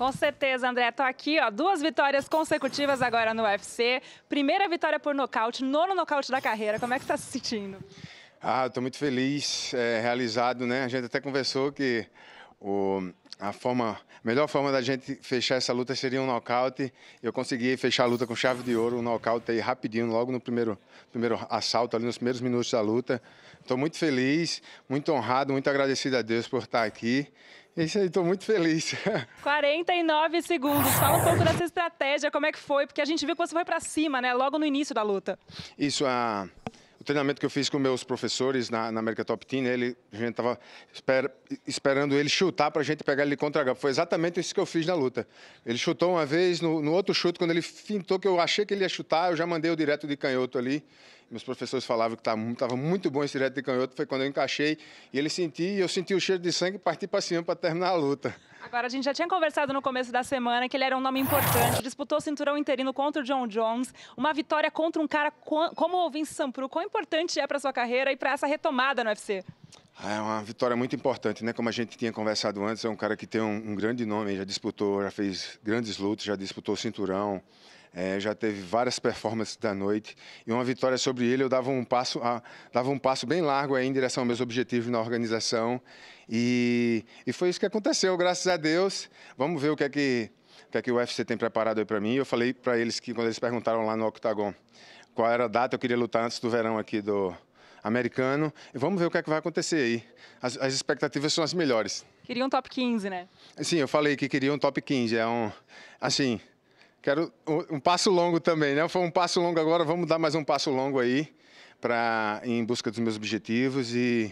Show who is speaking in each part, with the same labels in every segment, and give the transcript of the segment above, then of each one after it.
Speaker 1: Com certeza, André. Tô aqui, ó, duas vitórias consecutivas agora no UFC. Primeira vitória por nocaute, nono nocaute da carreira. Como é que tá se sentindo?
Speaker 2: Ah, estou muito feliz, é, realizado, né? A gente até conversou que o, a, forma, a melhor forma da gente fechar essa luta seria um nocaute. Eu consegui fechar a luta com chave de ouro, um nocaute aí rapidinho, logo no primeiro, primeiro assalto, ali nos primeiros minutos da luta. Estou muito feliz, muito honrado, muito agradecido a Deus por estar aqui. É isso aí, estou muito feliz.
Speaker 1: 49 segundos. Fala um pouco dessa estratégia, como é que foi? Porque a gente viu que você foi para cima, né? Logo no
Speaker 2: início da luta. Isso, a. Ah o treinamento que eu fiz com meus professores na, na América Top Team, né, ele, a gente estava esper, esperando ele chutar para a gente pegar ele contra a gama. Foi exatamente isso que eu fiz na luta. Ele chutou uma vez, no, no outro chute, quando ele fintou que eu achei que ele ia chutar, eu já mandei o direto de canhoto ali meus professores falavam que estava muito bom esse direto de canhoto, foi quando eu encaixei e ele senti, eu senti o cheiro de sangue e parti para cima para terminar a luta.
Speaker 1: Agora, a gente já tinha conversado no começo da semana que ele era um nome importante, disputou o cinturão interino contra o John Jones, uma vitória contra um cara como o Vince Sampru, quão importante é para sua carreira e para essa retomada no UFC?
Speaker 2: Ah, é uma vitória muito importante, né? Como a gente tinha conversado antes, é um cara que tem um, um grande nome, já disputou, já fez grandes lutas, já disputou o cinturão, é, já teve várias performances da noite e uma vitória sobre ele eu dava um passo a, dava um passo bem largo aí em direção aos meus objetivos na organização e, e foi isso que aconteceu graças a Deus vamos ver o que é que o que é que o UFC tem preparado aí para mim eu falei para eles que quando eles perguntaram lá no octagon qual era a data eu queria lutar antes do verão aqui do americano e vamos ver o que é que vai acontecer aí as, as expectativas são as melhores
Speaker 1: queria um top 15 né
Speaker 2: sim eu falei que queria um top 15 é um assim Quero um passo longo também, né? Foi um passo longo agora, vamos dar mais um passo longo aí para em busca dos meus objetivos e,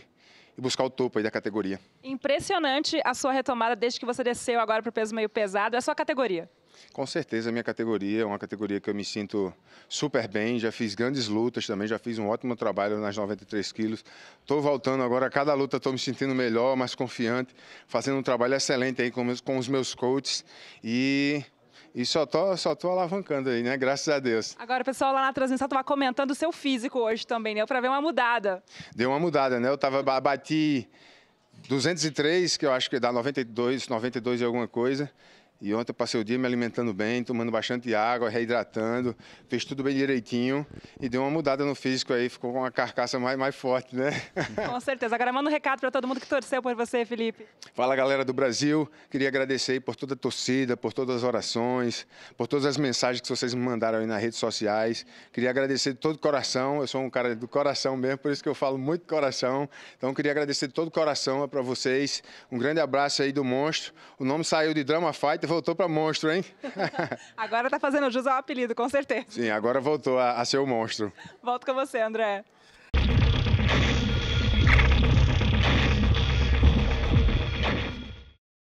Speaker 2: e, buscar o topo aí da categoria.
Speaker 1: Impressionante a sua retomada desde que você desceu agora para o peso meio pesado. É a sua categoria?
Speaker 2: Com certeza, a minha categoria é uma categoria que eu me sinto super bem. Já fiz grandes lutas também, já fiz um ótimo trabalho nas 93 quilos. Estou voltando agora, a cada luta estou me sentindo melhor, mais confiante, fazendo um trabalho excelente aí com, meus, com os meus coaches. E e só tô, só tô alavancando aí, né? Graças a Deus.
Speaker 1: Agora, pessoal, lá na transmissão estava comentando o seu físico hoje também, né? Para ver uma mudada.
Speaker 2: Deu uma mudada, né? Eu tava bati 203, que eu acho que dá 92, 92 e alguma coisa. E ontem eu passei o dia me alimentando bem, tomando bastante água, reidratando, fez tudo bem direitinho e deu uma mudada no físico aí, ficou com uma carcaça mais, mais forte, né?
Speaker 1: Com certeza. Agora manda um recado para todo mundo que torceu por você, Felipe.
Speaker 2: Fala, galera do Brasil. Queria agradecer aí por toda a torcida, por todas as orações, por todas as mensagens que vocês me mandaram aí nas redes sociais. Queria agradecer de todo o coração. Eu sou um cara do coração mesmo, por isso que eu falo muito coração. Então, queria agradecer de todo o coração para vocês. Um grande abraço aí do Monstro. O nome saiu de Drama Fighter voltou para monstro, hein?
Speaker 1: agora tá fazendo jus ao apelido, com certeza.
Speaker 2: Sim, agora voltou a, a ser o monstro.
Speaker 1: Volto com você, André.